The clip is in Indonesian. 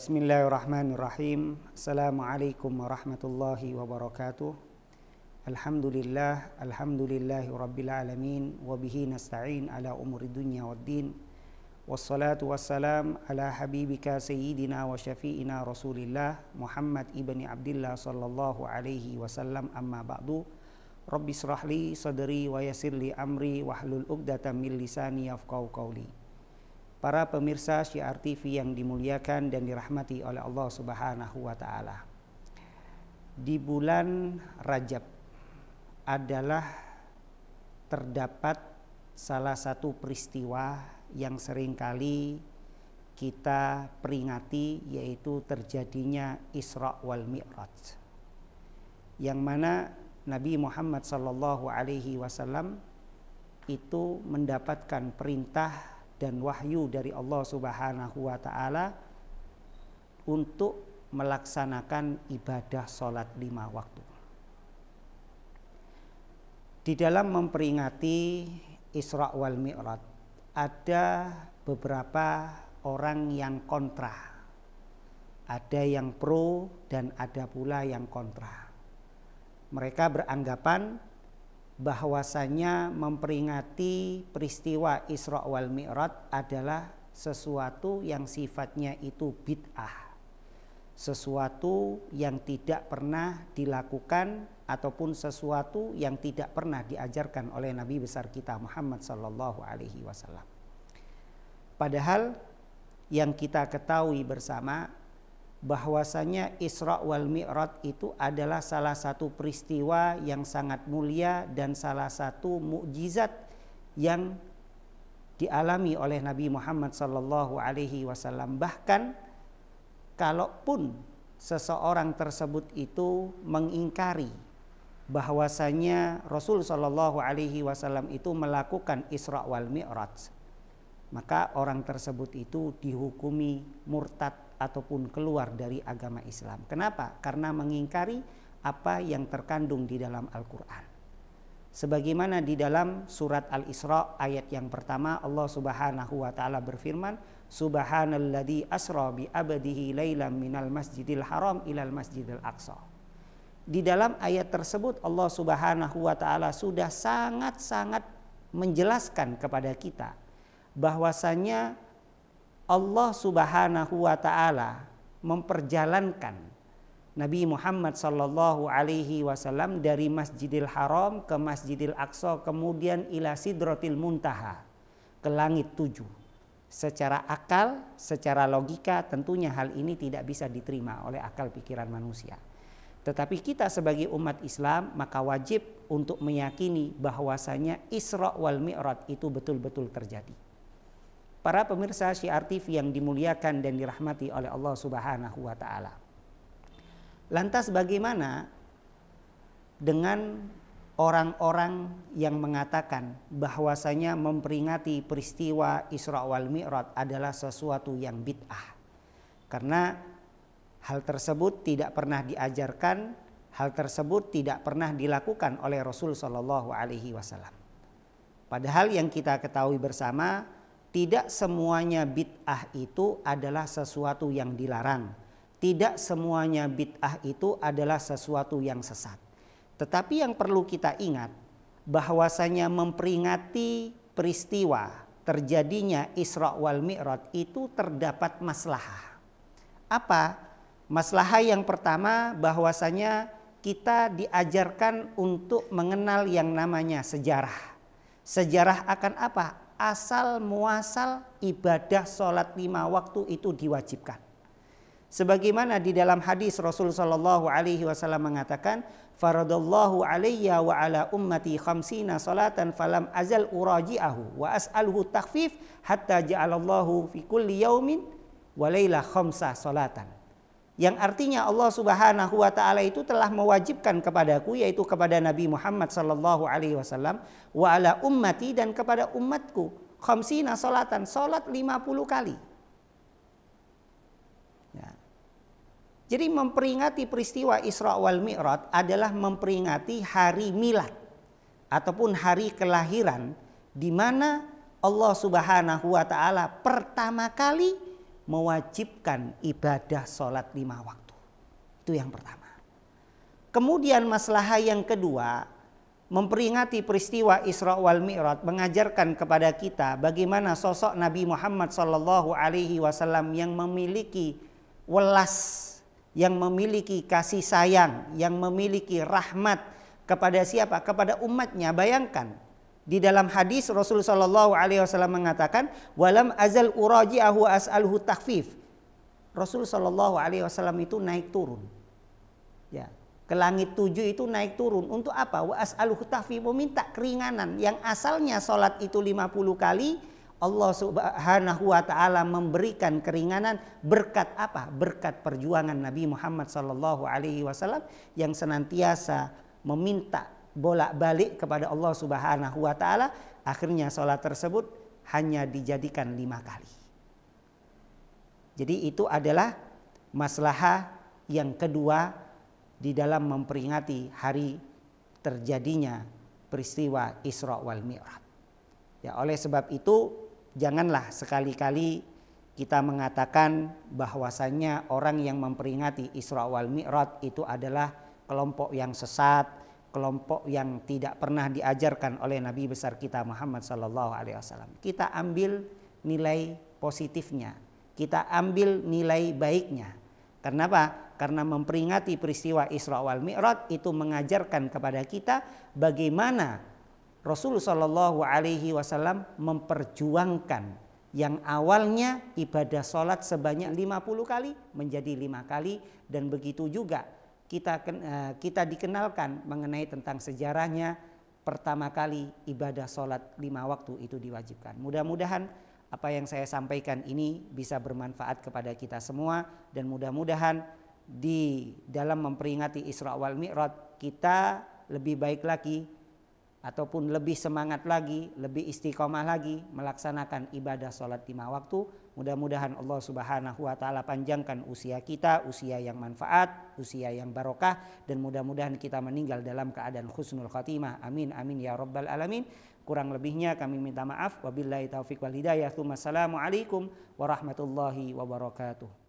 Bismillahirrahmanirrahim. Assalamualaikum warahmatullahi wabarakatuh. Alhamdulillah, alhamdulillahi rabbil alamin wa bihi nasta'in ala umuri dunya waddin. Wassalatu wassalam ala habibika sayyidina wa syafi'ina Rasulillah Muhammad ibni Abdullah sallallahu alaihi wasallam amma ba'du. Rabbi israhli sadri wa yassirli amri wahlul 'uqdatam min lisani yafqahu qawli para pemirsa Syiar TV yang dimuliakan dan dirahmati oleh Allah Subhanahu wa taala. Di bulan Rajab adalah terdapat salah satu peristiwa yang seringkali kita peringati yaitu terjadinya Isra wal Mi'raj. Yang mana Nabi Muhammad SAW itu mendapatkan perintah dan wahyu dari Allah Subhanahu wa taala untuk melaksanakan ibadah sholat lima waktu. Di dalam memperingati Isra wal Mi'raj ada beberapa orang yang kontra. Ada yang pro dan ada pula yang kontra. Mereka beranggapan bahwasanya memperingati peristiwa Isra wal Mi'raj adalah sesuatu yang sifatnya itu bid'ah. Sesuatu yang tidak pernah dilakukan ataupun sesuatu yang tidak pernah diajarkan oleh Nabi besar kita Muhammad sallallahu alaihi wasallam. Padahal yang kita ketahui bersama bahwasanya Isra wal Mi'raj itu adalah salah satu peristiwa yang sangat mulia dan salah satu mukjizat yang dialami oleh Nabi Muhammad sallallahu alaihi wasallam bahkan kalaupun seseorang tersebut itu mengingkari bahwasanya Rasul sallallahu alaihi wasallam itu melakukan Isra wal Mi'raj maka orang tersebut itu dihukumi murtad ataupun keluar dari agama Islam. Kenapa? Karena mengingkari apa yang terkandung di dalam Al-Qur'an. Sebagaimana di dalam surat Al-Isra ayat yang pertama Allah Subhanahu wa taala berfirman, "Subhanalladzi asra bi abadihi lailan minal masjidil haram ilal masjidil aqsa." Di dalam ayat tersebut Allah Subhanahu wa taala sudah sangat-sangat menjelaskan kepada kita bahwasanya Allah Subhanahu wa taala memperjalankan Nabi Muhammad sallallahu alaihi wasallam dari Masjidil Haram ke Masjidil Aqsa kemudian ila Sidrotil Muntaha ke langit tujuh. Secara akal, secara logika tentunya hal ini tidak bisa diterima oleh akal pikiran manusia. Tetapi kita sebagai umat Islam maka wajib untuk meyakini bahwasanya Isra wal Mi'raj itu betul-betul terjadi para pemirsa Syiar TV yang dimuliakan dan dirahmati oleh Allah Subhanahu wa taala. Lantas bagaimana dengan orang-orang yang mengatakan bahwasanya memperingati peristiwa Isra wal Mi'raj adalah sesuatu yang bid'ah. Karena hal tersebut tidak pernah diajarkan, hal tersebut tidak pernah dilakukan oleh Rasul Shallallahu alaihi wasallam. Padahal yang kita ketahui bersama tidak semuanya bid'ah itu adalah sesuatu yang dilarang. Tidak semuanya bid'ah itu adalah sesuatu yang sesat. Tetapi yang perlu kita ingat bahwasanya memperingati peristiwa terjadinya Isra wal Mi'raj itu terdapat maslahah. Apa? Maslahah yang pertama bahwasanya kita diajarkan untuk mengenal yang namanya sejarah. Sejarah akan apa? asal muasal ibadah sholat lima waktu itu diwajibkan. Sebagaimana di dalam hadis Rasul Shallallahu Alaihi Wasallam mengatakan, Faradallahu alaiya wa ala ummati khamsina salatan falam azal uraji'ahu wa as'alhu takfif hatta ja'alallahu fi kulli yaumin wa layla khamsa salatan yang artinya Allah Subhanahu wa taala itu telah mewajibkan kepadaku yaitu kepada Nabi Muhammad sallallahu alaihi wasallam wa ala ummati dan kepada umatku khamsina salatan salat 50 kali. Ya. Jadi memperingati peristiwa Isra wal Mi'raj adalah memperingati hari milad ataupun hari kelahiran di mana Allah Subhanahu wa taala pertama kali mewajibkan ibadah sholat lima waktu. Itu yang pertama. Kemudian masalah yang kedua, memperingati peristiwa Isra wal Mi'raj mengajarkan kepada kita bagaimana sosok Nabi Muhammad Shallallahu alaihi wasallam yang memiliki welas, yang memiliki kasih sayang, yang memiliki rahmat kepada siapa? Kepada umatnya. Bayangkan, di dalam hadis Rasul Shallallahu Alaihi Wasallam mengatakan, walam azal uraji ahu asalhu takfif. Rasul Shallallahu Alaihi Wasallam itu naik turun. Ya, ke langit tujuh itu naik turun untuk apa? Wa asalhu takfif meminta keringanan yang asalnya sholat itu 50 kali Allah Subhanahu wa taala memberikan keringanan berkat apa? Berkat perjuangan Nabi Muhammad sallallahu alaihi wasallam yang senantiasa meminta bolak-balik kepada Allah Subhanahu wa taala, akhirnya sholat tersebut hanya dijadikan lima kali. Jadi itu adalah maslahah yang kedua di dalam memperingati hari terjadinya peristiwa Isra wal Mi'raj. Ya, oleh sebab itu janganlah sekali-kali kita mengatakan bahwasanya orang yang memperingati Isra wal Mi'raj itu adalah kelompok yang sesat, kelompok yang tidak pernah diajarkan oleh Nabi besar kita Muhammad Sallallahu Alaihi Wasallam. Kita ambil nilai positifnya, kita ambil nilai baiknya. Kenapa? Karena memperingati peristiwa Isra wal Mi'raj itu mengajarkan kepada kita bagaimana Rasul Sallallahu Alaihi Wasallam memperjuangkan yang awalnya ibadah sholat sebanyak 50 kali menjadi lima kali dan begitu juga kita eh, kita dikenalkan mengenai tentang sejarahnya pertama kali ibadah sholat lima waktu itu diwajibkan. Mudah-mudahan apa yang saya sampaikan ini bisa bermanfaat kepada kita semua dan mudah-mudahan di dalam memperingati Isra wal Mi'raj kita lebih baik lagi ataupun lebih semangat lagi, lebih istiqomah lagi melaksanakan ibadah sholat lima waktu. Mudah-mudahan Allah Subhanahu wa Ta'ala panjangkan usia kita, usia yang manfaat, usia yang barokah, dan mudah-mudahan kita meninggal dalam keadaan khusnul khatimah. Amin, amin ya Rabbal 'Alamin. Kurang lebihnya kami minta maaf. Wabillahi taufiq wal hidayah. Wassalamualaikum warahmatullahi wabarakatuh.